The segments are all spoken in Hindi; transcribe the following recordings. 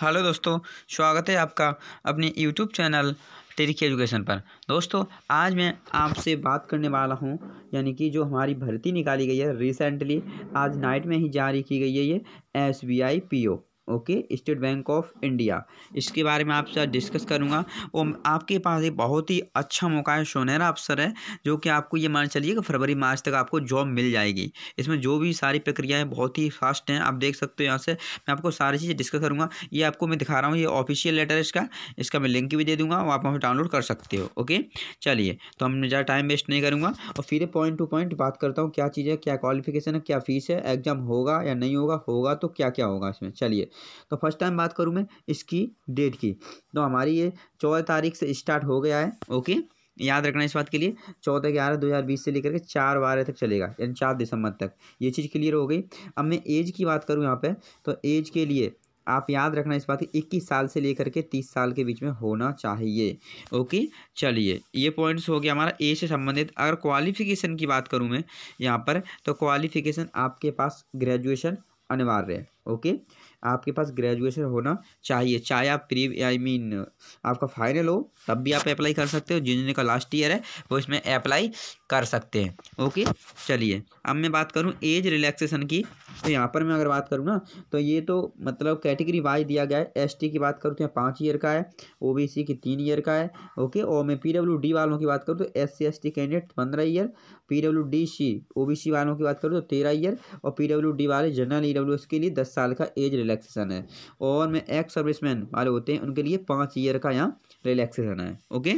हेलो दोस्तों स्वागत है आपका अपने यूट्यूब चैनल टेरिकी एजुकेशन पर दोस्तों आज मैं आपसे बात करने वाला हूं यानी कि जो हमारी भर्ती निकाली गई है रिसेंटली आज नाइट में ही जारी की गई है ये S B I P O okay State Bank of India इसके बारे में आपसे डिस्कस करूंगा और आपके पास एक बहुत ही अच्छा मौका है सोनहरा अवसर है जो कि आपको ये मान चलिए कि फरवरी मार्च तक आपको जॉब मिल जाएगी इसमें जो भी सारी प्रक्रियाएं बहुत ही फास्ट हैं आप देख सकते हो यहाँ से मैं आपको सारी चीज़ें डिस्कस करूँगा ये आपको मैं दिखा रहा हूँ ये ऑफिशियल लेटर है इसका इसका मैं लिंक भी दे दूँगा और आप वहाँ डाउनलोड कर सकते हो ओके चलिए तो हम ज़्यादा टाइम वेस्ट नहीं करूँगा और फिर पॉइंट टू पॉइंट बात करता हूँ क्या चीज़ है क्या क्वालिफिकेशन है क्या फ़ीस है एग्जाम होगा या नहीं होगा होगा तो क्या क्या होगा इसमें चलिए तो फर्स्ट टाइम बात करूँ मैं इसकी डेट की तो हमारी ये चौदह तारीख से स्टार्ट हो गया है ओके याद रखना इस बात के लिए चौदह ग्यारह दो हज़ार बीस से लेकर के चार बारह तक चलेगा यानी चार दिसंबर तक ये चीज़ क्लियर हो गई अब मैं एज की बात करूँ यहाँ पर तो एज के लिए आप याद रखना इस बात की इक्कीस साल से लेकर के तीस साल के बीच में होना चाहिए ओके चलिए ये पॉइंट्स हो गया हमारा एज से संबंधित अगर क्वालिफिकेशन की बात करूँ मैं यहाँ पर तो क्वालिफिकेशन आपके पास ग्रेजुएशन अनिवार्य है ओके आपके पास ग्रेजुएशन होना चाहिए चाहे आप प्री आई मीन आपका फाइनल हो तब भी आप अप्लाई कर सकते हो जिन जिनका लास्ट ईयर है वो इसमें अप्लाई कर सकते हैं ओके चलिए अब मैं बात करूँ एज रिलैक्सेशन की तो यहाँ पर मैं अगर बात करूँ ना तो ये तो मतलब कैटेगरी वाइज दिया गया है एसटी की बात करूँ तो यहाँ पाँच ईयर का है ओबीसी की तीन ईयर का है ओके और मैं पीडब्ल्यूडी वालों की बात करूँ तो एस सी कैंडिडेट पंद्रह ईयर पीडब्ल्यूडी सी ओबीसी वालों की बात करूँ तो तेरह ईयर और पीडब्ल्यूडी वाले जनरल ईडब्ल्यूएस e के लिए दस साल का एज रिलैक्सेशन है और मैं एक्स सर्विसमैन वाले होते हैं उनके लिए पाँच ईयर का यहाँ रिलैक्सेशन है ओके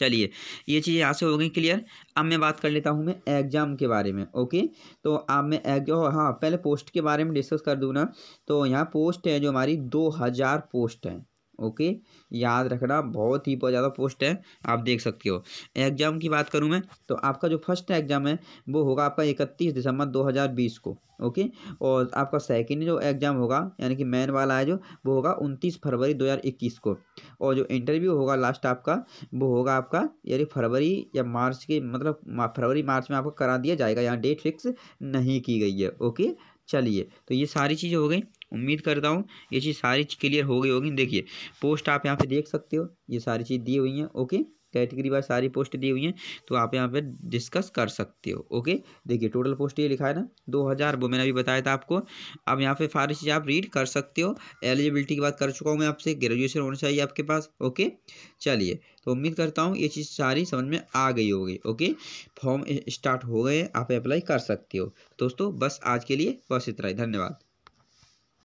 चलिए ये चीज़ यहाँ से हो गई क्लियर अब मैं बात कर लेता हूँ मैं एग्ज़ाम के बारे में ओके तो अब मैं एग्जाम हाँ पहले पोस्ट के बारे में डिस्कस कर दूँ ना तो यहाँ पोस्ट है जो हमारी दो हज़ार पोस्ट हैं ओके याद रखना बहुत ही बहुत ज़्यादा पोस्ट है आप देख सकते हो एग्ज़ाम की बात करूँ मैं तो आपका जो फर्स्ट एग्ज़ाम है वो होगा आपका इकतीस दिसंबर दो को ओके और आपका सेकेंड जो एग्ज़ाम होगा यानी कि मैन वाला है जो वो होगा उनतीस फरवरी इक्कीस को और जो इंटरव्यू होगा लास्ट आपका वो होगा आपका यानी फरवरी या मार्च के मतलब फरवरी मार्च में आपको करा दिया जाएगा यहाँ डेट फिक्स नहीं की गई है ओके चलिए तो ये सारी चीज़ें हो गई उम्मीद करता हूँ ये चीज़ सारी चीज़ क्लियर हो गई होगी देखिए पोस्ट आप यहाँ पे देख सकते हो ये सारी चीज़ दी हुई हैं ओके कैटेगरी वाइज सारी पोस्ट दी हुई हैं तो आप यहाँ पे डिस्कस कर सकते हो ओके देखिए टोटल पोस्ट ये लिखा है ना दो हज़ार वो मैंने अभी बताया था आपको अब यहाँ पे सारी चीज़ आप रीड कर सकते हो एलिजिबिलिटी की बात कर चुका हूँ मैं आपसे ग्रेजुएशन होना चाहिए आपके पास ओके चलिए तो उम्मीद करता हूँ ये चीज़ सारी समझ में आ गई होगी ओके फॉर्म स्टार्ट हो गए आप अप्लाई कर सकते हो दोस्तों बस आज के लिए बस इतना ही धन्यवाद